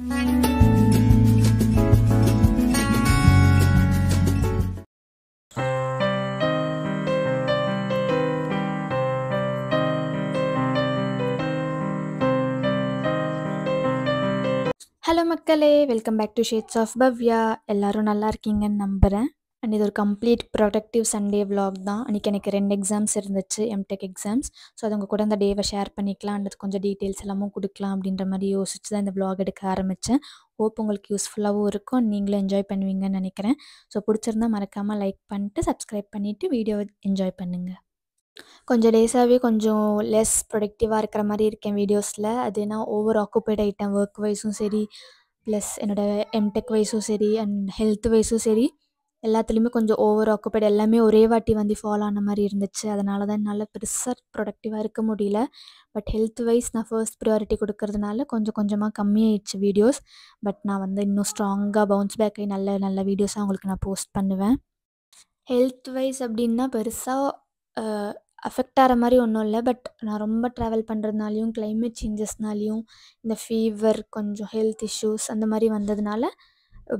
Hello மக்களே welcome back to shades of Bhavya எல்லோரும் நல்லா இருக்கீங்கன்னு நம்புகிறேன் அண்ட் இது ஒரு கம்ப்ளீட் ப்ரொடக்டிவ் சண்டே விலாக் தான் அன்றைக்கி எனக்கு ரெண்டு எக்ஸாம்ஸ் இருந்துச்சு எம்டெக் எக்ஸாம்ஸ் ஸோ அது உங்கள் கூட அந்த டேவை ஷேர் பண்ணிக்கலாம் அண்ட் கொஞ்சம் டீட்டெயில்ஸ் எல்லாமும் கொடுக்கலாம் அப்படின்ற மாதிரி யோசிச்சு தான் இந்த விலாக் எடுக்க ஆரம்பித்தேன் ஹோப் உங்களுக்கு யூஸ்ஃபுல்லாகவும் இருக்கும் நீங்களும் என்ஜாய் பண்ணுவீங்கன்னு நினைக்கிறேன் ஸோ பிடிச்சிருந்தா மறக்காமல் லைக் பண்ணிட்டு சப்ஸ்கிரைப் பண்ணிவிட்டு வீடியோ என்ஜாய் பண்ணுங்கள் கொஞ்சம் டேஸாகவே கொஞ்சம் லெஸ் ப்ரொடக்டிவாக இருக்கிற மாதிரி இருக்கேன் வீடியோஸில் அது ஏன்னா ஓவர் ஆக்குபைட் ஆகிட்டேன் ஒர்க் வைஸும் சரி ப்ளஸ் என்னோடய எம்டெக் வைஸும் சரி அண்ட் ஹெல்த் வைஸும் சரி எல்லாத்துலேயுமே கொஞ்சம் ஓவர் ஆக்குப்பைடு எல்லாமே ஒரே வாட்டி வந்து ஃபாலோ ஆன மாதிரி இருந்துச்சு அதனால தான் என்னால் பெருசாக ப்ரொடக்டிவாக இருக்க முடியல பட் ஹெல்த் வைஸ் நான் ஃபர்ஸ்ட் ப்ரியாரிட்டி கொடுக்கறதுனால கொஞ்சம் கொஞ்சமாக கம்மியாயிடுச்சு வீடியோஸ் பட் நான் வந்து இன்னும் ஸ்ட்ராங்காக பவுன்ஸ் பேக் ஆகி நல்ல நல்ல வீடியோஸாக உங்களுக்கு நான் போஸ்ட் பண்ணுவேன் ஹெல்த் வைஸ் அப்படின்னா பெருசாக அஃபெக்ட் ஆகிற மாதிரி ஒன்றும் இல்லை பட் நான் ரொம்ப ட்ராவல் பண்ணுறதுனாலையும் கிளைமேட் சேஞ்சஸ்னாலையும் இந்த ஃபீவர் கொஞ்சம் ஹெல்த் இஷ்யூஸ் அந்த மாதிரி வந்ததுனால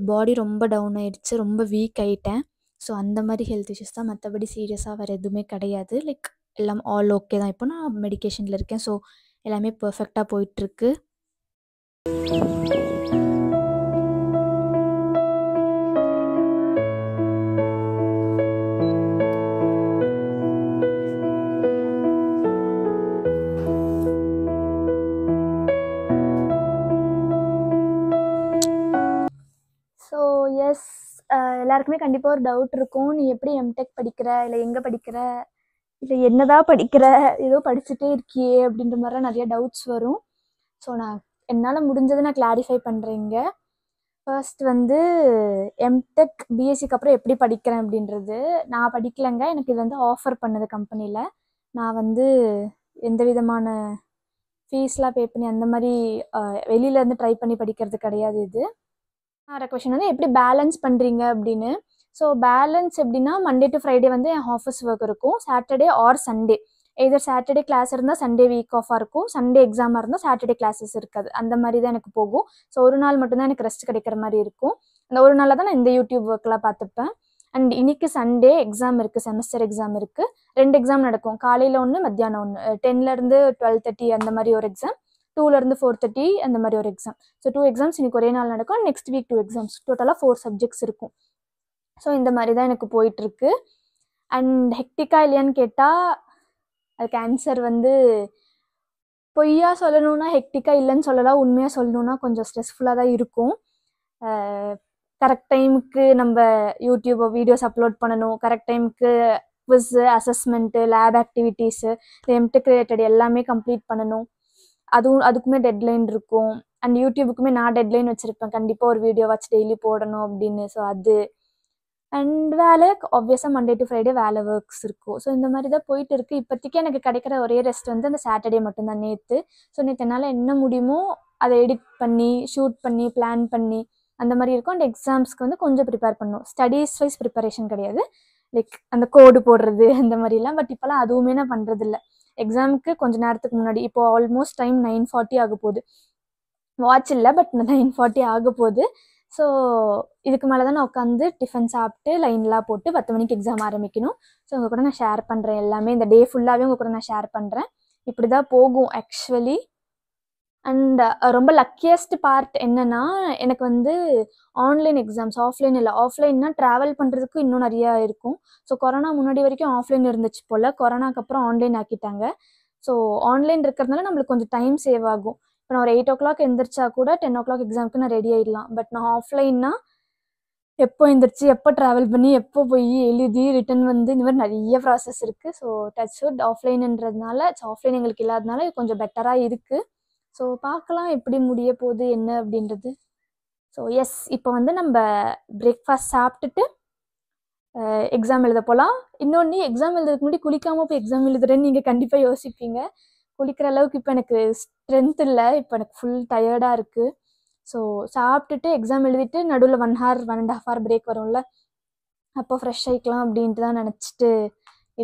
பாடி ரொம்ப டவுன் ஆகிடுச்சு ரொம்ப வீக் ஆகிட்டேன் ஸோ அந்த மாதிரி ஹெல்த் இஷ்யூஸ் தான் மற்றபடி சீரியஸாக வேறு எதுவுமே கிடையாது லைக் எல்லாம் ஆல் ஓகே தான் இப்போ நான் மெடிக்கேஷனில் இருக்கேன் ஸோ எல்லாமே பர்ஃபெக்டாக போயிட்டுருக்கு எல்லாருக்குமே கண்டிப்பாக ஒரு டவுட் இருக்கும் நீ எப்படி எம்டெக் படிக்கிற இல்லை எங்கே படிக்கிற இல்லை என்னதான் படிக்கிற ஏதோ படிச்சுட்டே இருக்கியே அப்படின்ற மாதிரிலாம் நிறைய டவுட்ஸ் வரும் ஸோ நான் என்னால் முடிஞ்சதை நான் கிளாரிஃபை பண்ணுறேங்க ஃபர்ஸ்ட் வந்து எம்டெக் பிஎஸ்சிக்கு அப்புறம் எப்படி படிக்கிறேன் அப்படின்றது நான் படிக்கலைங்க எனக்கு இது வந்து ஆஃபர் பண்ணது கம்பெனியில் நான் வந்து எந்த விதமான ஃபீஸ்லாம் பே பண்ணி அந்த மாதிரி வெளியிலேருந்து ட்ரை பண்ணி படிக்கிறது கிடையாது இது ஆற கொஷின் வந்து எப்படி பேலன்ஸ் பண்ணுறீங்க அப்படின்னு ஸோ பேலன்ஸ் எப்படின்னா மண்டே டு ஃப்ரைடே வந்து என் ஆஃபீஸ் ஒர்க் இருக்கும் Saturday or Sunday either Saturday class இருந்தால் சண்டே வீக் ஆஃபாக இருக்கும் சண்டே எக்ஸாமாக இருந்தால் சாட்டர்டே கிளாஸஸ் இருக்காது அந்த மாதிரி தான் எனக்கு போகும் ஸோ ஒரு நாள் மட்டும்தான் எனக்கு ரெஸ்ட் கிடைக்கிற மாதிரி இருக்கும் அந்த ஒரு நாளில் தான் நான் இந்த யூடியூப் ஒர்க்கெலாம் பார்த்துப்பேன் அண்ட் இன்னைக்கு சண்டே எக்ஸாம் இருக்குது செமஸ்டர் எக்ஸாம் இருக்குது ரெண்டு எக்ஸாம் நடக்கும் காலையில் ஒன்று மத்தியானம் ஒன்று டென்லேருந்து டுவெல் தேர்ட்டி அந்த மாதிரி ஒரு எக்ஸாம் டூலேருந்து ஃபோர் தேர்ட்டி அந்த மாதிரி ஒரு எக்ஸாம் ஸோ டூ எக்ஸாம்ஸ் இன்னைக்கு ஒரே நாள் நடக்கும் நெக்ஸ்ட் வீக் டூ எக்ஸாம்ஸ் டோட்டலாக ஃபோர் சப்ஜெக்ட்ஸ் இருக்கும் ஸோ இந்த மாதிரி தான் எனக்கு போயிட்டுருக்கு அண்ட் ஹெக்டிக்கா இல்லையான்னு கேட்டால் அதுக்கு ஆன்சர் வந்து பொய்யா சொல்லணும்னா ஹெக்டிக்கா இல்லைன்னு சொல்லலாம் உண்மையாக சொல்லணும்னா கொஞ்சம் ஸ்ட்ரெஸ்ஃபுல்லாக தான் இருக்கும் கரெக்ட் டைமுக்கு நம்ம யூடியூப் வீடியோஸ் அப்லோட் பண்ணணும் கரெக்ட் டைமுக்கு quiz assessment lab activities M Tech related எல்லாமே கம்ப்ளீட் பண்ணணும் அதுவும் அதுக்குமே டெட்லைன் இருக்கும் அண்ட் யூடியூபுக்குமே நான் டெட்லைன் வச்சுருப்பேன் கண்டிப்பாக ஒரு வீடியோ வச்சு டெய்லி போடணும் அப்படின்னு ஸோ அது அண்ட் வேலை ஆப்வியஸாக மண்டே டு ஃப்ரைடே வேலை ஒர்க்ஸ் இருக்கும் ஸோ இந்த மாதிரி தான் போயிட்டு இருக்குது இப்போதைக்கு எனக்கு கிடைக்கிற ஒரே ரெஸ்ட் வந்து அந்த சாட்டர்டே மட்டும்தான் நேற்று ஸோ நேற்று என்னால் என்ன முடியுமோ அதை எடிட் பண்ணி ஷூட் பண்ணி பிளான் பண்ணி அந்த மாதிரி இருக்கும் அண்ட் எக்ஸாம்ஸ்க்கு வந்து கொஞ்சம் ப்ரிப்பேர் பண்ணும் ஸ்டடீஸ் வைஸ் ப்ரிப்பரேஷன் கிடையாது லைக் அந்த கோடு போடுறது அந்த மாதிரிலாம் பட் இப்போலாம் அதுவுமே நான் பண்ணுறதில்ல எக்ஸாமுக்கு கொஞ்ச நேரத்துக்கு முன்னாடி இப்போ ஆல்மோஸ்ட் டைம் நைன் ஃபார்ட்டி ஆக போகுது வாட்ச் இல்லை பட் நைன் ஃபார்ட்டி ஆக போகுது ஸோ இதுக்கு மேலே தான் நான் உட்காந்து டிஃபன் சாப்பிட்டு லைன்லாம் போட்டு பத்து மணிக்கு எக்ஸாம் ஆரம்பிக்கணும் ஸோ உங்கள் கூட நான் ஷேர் பண்ணுறேன் எல்லாமே இந்த டே ஃபுல்லாகவே உங்கள் கூட நான் ஷேர் பண்ணுறேன் இப்படி தான் போகும் ஆக்சுவலி அண்ட் uh, ரொம்ப லக்கியஸ்ட் பார்ட் என்னென்னா எனக்கு வந்து ஆன்லைன் எக்ஸாம்ஸ் ஆஃப்லைன் இல்லை ஆஃப்லைன்னா ட்ராவல் பண்ணுறதுக்கு இன்னும் நிறையா இருக்கும் ஸோ கொரோனா முன்னாடி வரைக்கும் ஆஃப்லைன் இருந்துச்சு போல் கொரோனாக்கு அப்புறம் ஆன்லைன் ஆக்கிட்டாங்க ஸோ ஆன்லைன் இருக்கிறதுனால நம்மளுக்கு கொஞ்சம் டைம் சேவ் ஆகும் இப்போ நான் ஒரு எயிட் ஓ கிளாக் எந்திரிச்சா கூட டென் ஓ கிளாக் எக்ஸாமுக்கு நான் ரெடி ஆகிடலாம் பட் நான் ஆஃப்லைன்னா எப்போ எந்திரிச்சு எப்போ ட்ராவல் பண்ணி எப்போ போய் எழுதி ரிட்டன் வந்து இந்த மாதிரி நிறைய ப்ராசஸ் இருக்குது ஸோ டச் வுட் ஆஃப்லைன்ன்றதுனால ஆஃப்லைன் எங்களுக்கு இல்லாததுனால கொஞ்சம் பெட்டராக இருக்குது ஸோ பார்க்கலாம் எப்படி முடிய போகுது என்ன அப்படின்றது ஸோ எஸ் இப்போ வந்து நம்ம பிரேக்ஃபாஸ்ட் சாப்பிட்டுட்டு எக்ஸாம் எழுத போகலாம் இன்னொன்று எக்ஸாம் எழுதுறதுக்கு முன்னாடி குளிக்காமல் போய் எக்ஸாம் எழுதுறேன்னு நீங்கள் கண்டிப்பாக யோசிப்பீங்க குளிக்கிற அளவுக்கு இப்போ எனக்கு ஸ்ட்ரென்த் இல்லை இப்போ எனக்கு ஃபுல் டயர்டாக இருக்குது ஸோ சாப்பிட்டுட்டு எக்ஸாம் எழுதிட்டு நடுவில் one hour one and half hour break வரும்ல அப்போ ஃப்ரெஷ் ஆகிக்கலாம் அப்படின்ட்டு தான் நினச்சிட்டு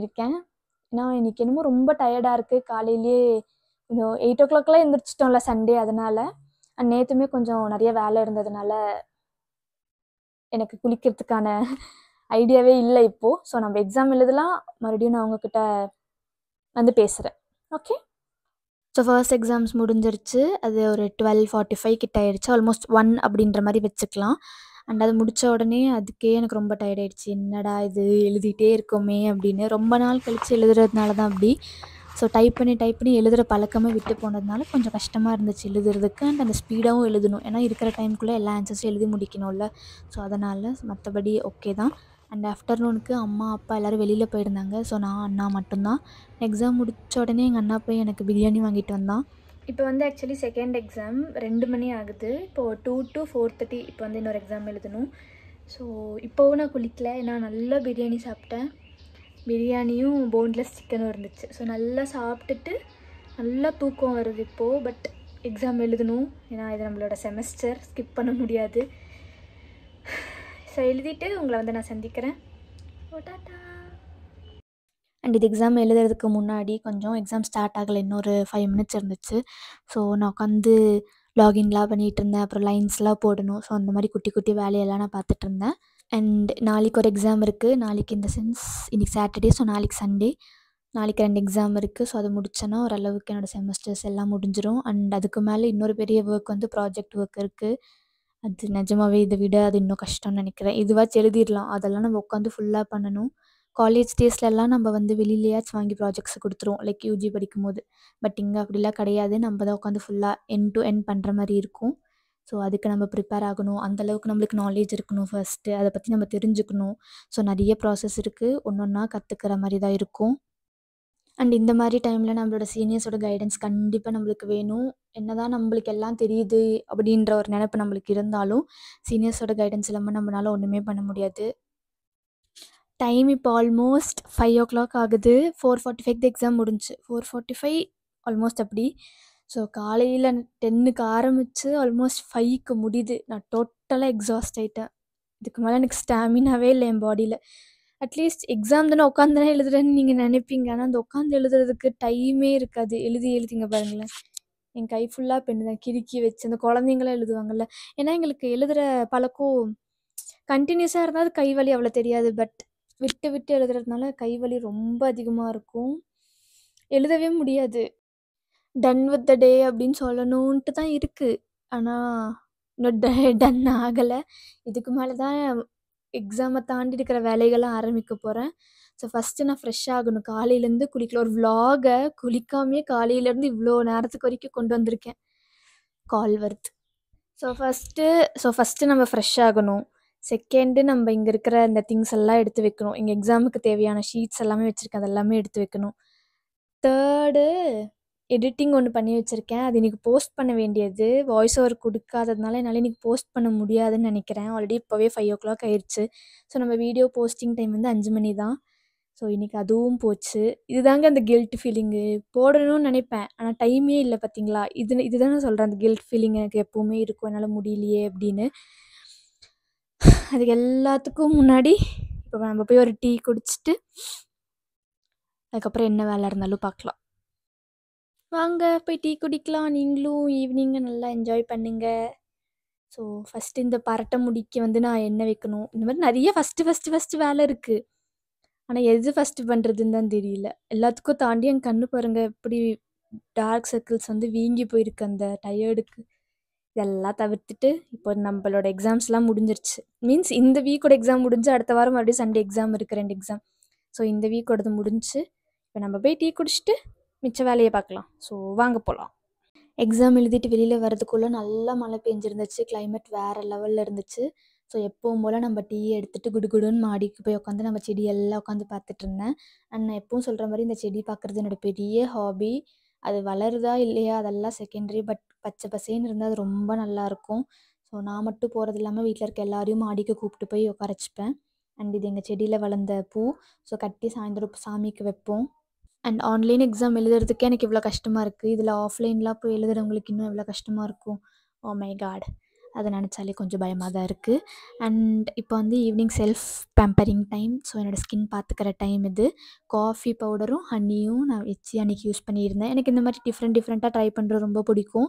இருக்கேன் ஏன்னா இன்னைக்கு என்னமோ ரொம்ப டயர்டாக இருக்குது காலையிலேயே கொஞ்சம் எயிட் ஓ கிளாக்லாம் எழுந்திரிச்சிட்டோம்ல சண்டே அதனால் அண்ட் நேற்றுமே கொஞ்சம் நிறைய வேலை இருந்ததுனால எனக்கு குளிக்கிறதுக்கான ஐடியாவே இல்லை இப்போது ஸோ நம்ம எக்ஸாம் எழுதலாம் மறுபடியும் நான் உங்ககிட்ட வந்து பேசுகிறேன் ஓகே ஸோ ஃபர்ஸ்ட் எக்ஸாம்ஸ் முடிஞ்சிருச்சு அது ஒரு டுவெல் ஃபார்ட்டி ஃபைவ் கிட்ட ஆயிடுச்சு ஆல்மோஸ்ட் ஒன் அப்படின்ற மாதிரி வச்சுக்கலாம் அண்ட் அது முடித்த உடனே அதுக்கே எனக்கு ரொம்ப டயர்ட் ஆயிடுச்சு என்னடா இது எழுதிட்டே இருக்கோமே அப்படின்னு ரொம்ப நாள் கழித்து எழுதுறதுனால தான் அப்படி ஸோ டைப் பண்ணி டைப் பண்ணி எழுதுகிற பழக்கமே விட்டு போனதுனால கொஞ்சம் கஷ்டமாக இருந்துச்சு எழுதுறதுக்கு அண்ட் அந்த ஸ்பீடாகவும் எழுதணும் ஏன்னா இருக்கிற டைமுக்குள்ளே எல்லா ஆன்சர்ஸும் எழுதி முடிக்கணும்ல ஸோ அதனால் மற்றபடி ஓகே தான் அண்ட் ஆஃப்டர்நூனுக்கு அம்மா அப்பா எல்லோரும் வெளியில் போயிருந்தாங்க ஸோ நான் அண்ணா மட்டும்தான் எக்ஸாம் முடித்த உடனே எங்கள் அண்ணா போய் எனக்கு பிரியாணி வாங்கிட்டு வந்தான் இப்போ வந்து ஆக்சுவலி செகண்ட் எக்ஸாம் ரெண்டு மணி ஆகுது இப்போது டூ டு ஃபோர் தேர்ட்டி இப்போ வந்து இன்னொரு எக்ஸாம் எழுதணும் ஸோ இப்போவும் நான் குளிக்கல ஏன்னா நல்லா பிரியாணி சாப்பிட்டேன் பிரியாணியும் போன்லெஸ் சிக்கனும் இருந்துச்சு ஸோ நல்லா சாப்பிட்டுட்டு நல்லா தூக்கம் வருது இப்போது பட் எக்ஸாம் எழுதணும் ஏன்னா இது நம்மளோட செமஸ்டர் ஸ்கிப் பண்ண முடியாது ஸோ எழுதிட்டு உங்களை வந்து நான் சந்திக்கிறேன் ஓ டாட்டா அண்ட் இது எக்ஸாம் எழுதுறதுக்கு முன்னாடி கொஞ்சம் எக்ஸாம் ஸ்டார்ட் ஆகலை இன்னொரு ஃபைவ் மினிட்ஸ் இருந்துச்சு ஸோ நான் உட்காந்து லாகின்லாம் பண்ணிகிட்டு இருந்தேன் அப்புறம் லைன்ஸ்லாம் போடணும் ஸோ அந்த மாதிரி குட்டி குட்டி வேலையெல்லாம் நான் பார்த்துட்டு இருந்தேன் அண்ட் நாளைக்கு ஒரு எக்ஸாம் இருக்குது நாளைக்கு இந்த சென்ஸ் இன்றைக்கி சாட்டர்டே ஸோ நாளைக்கு சண்டே நாளைக்கு ரெண்டு எக்ஸாம் இருக்குது ஸோ அதை முடித்தேன்னா ஓரளவுக்கு என்னோடய செமஸ்டர்ஸ் எல்லாம் முடிஞ்சிடும் அண்ட் அதுக்கு மேலே இன்னொரு பெரிய ஒர்க் வந்து ப்ராஜெக்ட் ஒர்க் இருக்குது அது நிஜமாகவே இதை விட அது இன்னும் கஷ்டம்னு நினைக்கிறேன் இதுவாச்சும் எழுதிடலாம் அதெல்லாம் நம்ம உட்காந்து ஃபுல்லாக பண்ணணும் காலேஜ் டேஸ்லலாம் நம்ம வந்து வெளியிலேயாச்சும் வாங்கி ப்ராஜெக்ட்ஸ் கொடுத்துருவோம் லைக் யூஜி படிக்கும் போது பட் இங்கே அப்படிலாம் கிடையாது நம்ம தான் உட்காந்து ஃபுல்லாக என் டு என் பண்ணுற மாதிரி இருக்கும் ஸோ அதுக்கு நம்ம ப்ரிப்பேர் ஆகணும் அந்தளவுக்கு நம்மளுக்கு நாலேஜ் இருக்கணும் ஃபஸ்ட்டு அதை பற்றி நம்ம தெரிஞ்சுக்கணும் ஸோ நிறைய ப்ராசஸ் இருக்குது ஒன்று ஒன்றா கற்றுக்கிற மாதிரி தான் இருக்கும் அண்ட் இந்த மாதிரி டைமில் நம்மளோட சீனியர்ஸோட கைடன்ஸ் கண்டிப்பாக நம்மளுக்கு வேணும் என்னதான் நம்மளுக்கு எல்லாம் தெரியுது அப்படின்ற ஒரு நினப்பு நம்மளுக்கு இருந்தாலும் சீனியர்ஸோட கைடன்ஸ் இல்லாமல் நம்மளால் ஒன்றுமே பண்ண முடியாது டைம் இப்போ ஆல்மோஸ்ட் ஃபைவ் ஓ கிளாக் ஆகுது ஃபோர் ஃபார்ட்டி ஃபைவ் எக்ஸாம் முடிஞ்சு ஃபோர் ஃபார்ட்டி ஃபைவ் ஆல்மோஸ்ட் அப்படி ஸோ காலையில் டென்னுக்கு ஆரம்பித்து ஆல்மோஸ்ட் ஃபைவ்க்கு முடியுது நான் டோட்டலாக எக்ஸாஸ்ட் ஆகிட்டேன் இதுக்கு மேலே எனக்கு ஸ்டாமினாவே இல்லை என் பாடியில் அட்லீஸ்ட் எக்ஸாம் தானே உட்காந்துனா எழுதுறேன்னு நீங்கள் நினைப்பீங்க ஆனால் அந்த உட்காந்து எழுதுறதுக்கு டைமே இருக்காது எழுதி எழுதிங்க பாருங்களேன் என் கை ஃபுல்லாக பெண்ணு தான் கிறுக்கி வச்சு அந்த குழந்தைங்களாம் எழுதுவாங்கல்ல ஏன்னா எங்களுக்கு எழுதுகிற பழக்கம் கண்டினியூஸாக இருந்தால் அது கை வலி அவ்வளோ தெரியாது பட் விட்டு விட்டு எழுதுறதுனால கை வலி ரொம்ப அதிகமாக இருக்கும் எழுதவே முடியாது டன் வித் த டே அப்படின்னு சொல்லணுன்ட்டு தான் இருக்குது ஆனால் இன்னும் ட டன் ஆகலை இதுக்கு மேலே தான் எக்ஸாமை தாண்டி இருக்கிற வேலைகள்லாம் ஆரம்பிக்க போகிறேன் ஸோ ஃபஸ்ட்டு நான் ஃப்ரெஷ் ஆகணும். காலையிலேருந்து குளிக்கல. ஒரு விளாக குளிக்காமே காலையிலேருந்து இவ்வளோ நேரத்துக்கு வரைக்கும் கொண்டு வந்திருக்கேன். கால் வர்த் ஸோ ஃபர்ஸ்ட்டு ஸோ ஃபஸ்ட்டு நம்ம ஃப்ரெஷ் ஆகணும். செகண்டு நம்ம இங்கே இருக்கிற இந்த திங்ஸ் எல்லாம் எடுத்து வைக்கணும். எங்கள் எக்ஸாமுக்கு தேவையான ஷீட்ஸ் எல்லாமே வச்சுருக்கேன் அது எல்லாமே எடுத்து வைக்கணும். தேர்டு எடிட்டிங் ஒன்று பண்ணி வச்சுருக்கேன் அது இன்றைக்கி போஸ்ட் பண்ண வேண்டியது வாய்ஸ் ஓவர் கொடுக்காததுனால என்னால் இன்றைக்கி போஸ்ட் பண்ண முடியாதுன்னு நினைக்கிறேன் ஆல்ரெடி இப்போவே ஃபைவ் ஓ கிளாக் ஆயிடுச்சு ஸோ நம்ம வீடியோ போஸ்டிங் டைம் வந்து அஞ்சு மணி தான் ஸோ இன்றைக்கி அதுவும் போச்சு இதுதாங்க அந்த கில்ட் ஃபீலிங்கு போடணும்னு நினைப்பேன் ஆனால் டைமே இல்லை பார்த்தீங்களா இது இதுதான் நான் சொல்கிறேன் அந்த கில்ட் ஃபீலிங் எனக்கு எப்போவுமே இருக்கும் என்னால் முடியலையே அப்படின்னு அது எல்லாத்துக்கும் முன்னாடி இப்போ நம்ம போய் ஒரு டீ குடிச்சிட்டு அதுக்கப்புறம் என்ன வேலை இருந்தாலும் பார்க்கலாம் வாங்க போய் டீ குடிக்கலாம் நீங்களும் ஈவினிங்கை நல்லா என்ஜாய் பண்ணுங்க ஸோ ஃபஸ்ட்டு இந்த பரட்டை முடிக்க வந்து நான் எண்ணெய் வைக்கணும் இந்த மாதிரி நிறைய ஃபஸ்ட்டு ஃபஸ்ட்டு ஃபஸ்ட்டு வேலை இருக்குது ஆனால் எது ஃபஸ்ட்டு பண்ணுறதுன்னு தான் தெரியல எல்லாத்துக்கும் தாண்டி என் கண்ணு பாருங்கள் எப்படி டார்க் சர்க்கிள்ஸ் வந்து வீங்கி போயிருக்கு அந்த டயர்டுக்கு இதெல்லாம் தவிர்த்துட்டு இப்போ நம்மளோட எக்ஸாம்ஸ்லாம் முடிஞ்சிருச்சு மீன்ஸ் இந்த வீக்கோட எக்ஸாம் முடிஞ்சு அடுத்த வாரம் மறுபடியும் சண்டே எக்ஸாம் இருக்குது ரெண்டு எக்ஸாம் ஸோ இந்த வீக்கோடது முடிஞ்சு இப்போ நம்ம போய் டீ குடிச்சிட்டு மிச்ச வேலையை பார்க்கலாம் ஸோ வாங்க போகலாம் எக்ஸாம் எழுதிட்டு வெளியில் வரதுக்குள்ளே நல்லா மழை பெஞ்சிருந்துச்சு கிளைமேட் வேறு லெவலில் இருந்துச்சு ஸோ எப்பவும் போல் நம்ம டீ எடுத்துகிட்டு குடுகுடுன்னு மாடிக்கு போய் உட்காந்து நம்ம செடியெல்லாம் உட்காந்து பார்த்துட்டு இருந்தேன் அண்ட் நான் எப்பவும் சொல்கிற மாதிரி இந்த செடி பார்க்குறது என்னோடய பெரிய ஹாபி அது வளருதா இல்லையா அதெல்லாம் செகண்டரி பட் பச்சை பசேன்னு இருந்தால் அது ரொம்ப நல்லாயிருக்கும் ஸோ நான் மட்டும் போகிறது இல்லாமல் வீட்டில் இருக்க எல்லாரையும் மாடிக்கு கூப்பிட்டு போய் உட்காரச்சிப்பேன் அண்ட் இது எங்கள் செடியில் வளர்ந்த பூ ஸோ கட்டி சாயந்தரம் சாமிக்கு வைப்போம் அண்ட் ஆன்லைன் எக்ஸாம் எழுதுறதுக்கே எனக்கு இவ்வளோ கஷ்டமாக இருக்குது இதில் ஆஃப்லைன்லாம் போய் எழுதுறவங்களுக்கு இன்னும் எவ்வளோ கஷ்டமாக இருக்கும் ஓ மை காட் அதை நினச்சாலே கொஞ்சம் பயமாக தான் இருக்குது அண்ட் இப்போ வந்து evening self pampering time so என்னோடய ஸ்கின் பார்த்துக்கிற டைம் இது காஃபி பவுடரும் ஹனியும் நான் வச்சு அன்றைக்கி யூஸ் பண்ணியிருந்தேன் எனக்கு இந்த மாதிரி டிஃப்ரெண்ட் டிஃப்ரெண்ட்டாக ட்ரை பண்ணுறது ரொம்ப பிடிக்கும்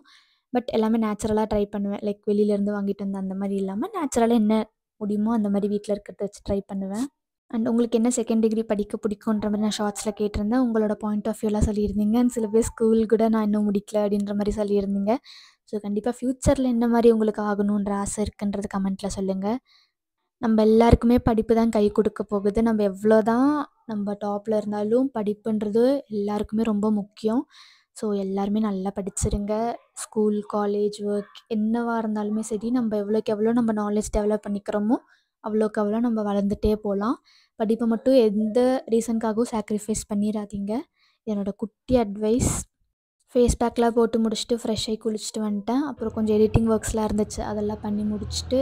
பட் எல்லாமே நேச்சுரலாக ட்ரை பண்ணுவேன் லைக் வெளியிலேருந்து வாங்கிட்டு வந்த அந்த மாதிரி இல்லாமல் நேச்சுரலாக என்ன முடியுமோ அந்த மாதிரி வீட்டில் இருக்கிறத வச்சு ட்ரை பண்ணுவேன் அண்ட் உங்களுக்கு என்ன செகண்ட் டிகிரி படிக்க பிடிக்குன்ற மாதிரி நான் ஷார்ட்ஸில் கேட்டிருந்தேன் உங்களோட பாயிண்ட் ஆஃப் வியூலாம் சொல்லியிருந்தீங்க அண்ட் சில பேர் ஸ்கூல் கூட நான் இன்னும் முடிக்கல அப்படின்ற மாதிரி சொல்லியிருந்தீங்க ஸோ கண்டிப்பாக ஃப்யூச்சரில் என்ன மாதிரி உங்களுக்கு ஆகணுன்ற ஆசை இருக்குன்றது கமெண்ட்டில் சொல்லுங்கள் நம்ம எல்லாருக்குமே படிப்பு தான் கை கொடுக்க போகுது நம்ம எவ்வளோ தான் நம்ம டாப்பில் இருந்தாலும் படிப்புன்றது எல்லாருக்குமே ரொம்ப முக்கியம் ஸோ எல்லாருமே நல்லா படிச்சிருங்க ஸ்கூல் காலேஜ் ஒர்க் என்னவாக இருந்தாலுமே சரி நம்ம எவ்வளோக்கு எவ்வளோ நம்ம நாலேஜ் டெவலப் பண்ணிக்கிறோமோ அவ்வளோக்கு அவ்வளோ நம்ம வளர்ந்துட்டே போகலாம் படிப்பை மட்டும் எந்த ரீசனுக்காகவும் சேக்ரிஃபைஸ் பண்ணிடாதீங்க என்னோடய குட்டி அட்வைஸ் ஃபேஸ் பேக்லாம் போட்டு முடிச்சுட்டு ஃப்ரெஷ்ஷாக குளிச்சுட்டு வந்துட்டேன் அப்புறம் கொஞ்சம் எடிட்டிங் ஒர்க்ஸ்லாம் இருந்துச்சு அதெல்லாம் பண்ணி முடிச்சுட்டு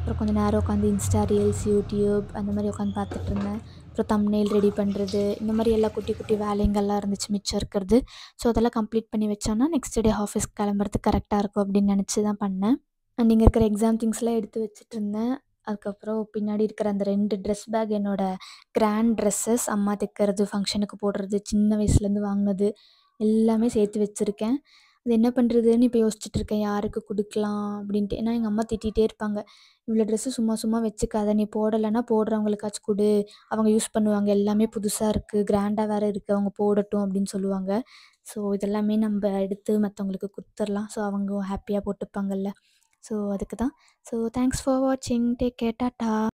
அப்புறம் கொஞ்சம் நேரம் உட்காந்து இன்ஸ்டா ரீல்ஸ் யூடியூப் அந்த மாதிரி உட்காந்து பார்த்துட்டு இருந்தேன் அப்புறம் தம்னெயில் ரெடி பண்ணுறது இந்த மாதிரி எல்லா குட்டி குட்டி வேலைங்கள்லாம் இருந்துச்சு மிச்சம் இருக்கிறது ஸோ அதெல்லாம் கம்ப்ளீட் பண்ணி வச்சோன்னா நெக்ஸ்ட் டே ஆஃபீஸ்க்கு கிளம்புறதுக்கு கரெக்டாக இருக்கும் அப்படின்னு நினச்சி தான் பண்ணேன் அண்ட் இங்கே இருக்கிற எக்ஸாம் திங்ஸ்லாம் எடுத்து வச்சுட்டு இருந்தேன் அதுக்கப்புறம் பின்னாடி இருக்கிற அந்த ரெண்டு ட்ரெஸ் பேக் என்னோடய கிராண்ட் ட்ரெஸ்ஸஸ் அம்மா தைக்கிறது ஃபங்க்ஷனுக்கு போடுறது சின்ன வயசுலேருந்து வாங்கினது எல்லாமே சேர்த்து வச்சுருக்கேன் அது என்ன பண்ணுறதுன்னு இப்போ இருக்கேன் யாருக்கு கொடுக்கலாம் அப்படின்ட்டு ஏன்னா எங்கள் அம்மா திட்டிகிட்டே இருப்பாங்க இவ்வளோ ட்ரெஸ்ஸு சும்மா சும்மா வச்சுக்காத நீ போடலைன்னா போடுறவங்களுக்காச்சும் கொடு அவங்க யூஸ் பண்ணுவாங்க எல்லாமே புதுசாக இருக்குது கிராண்டாக வேறு இருக்குது அவங்க போடட்டும் அப்படின்னு சொல்லுவாங்க ஸோ இதெல்லாமே நம்ம எடுத்து மற்றவங்களுக்கு கொடுத்துர்லாம் ஸோ அவங்க ஹாப்பியாக போட்டுப்பாங்கல்ல ஸோ அதுக்கு தான் ஸோ தேங்க்ஸ் ஃபார் வாட்சிங் டேக் கேர்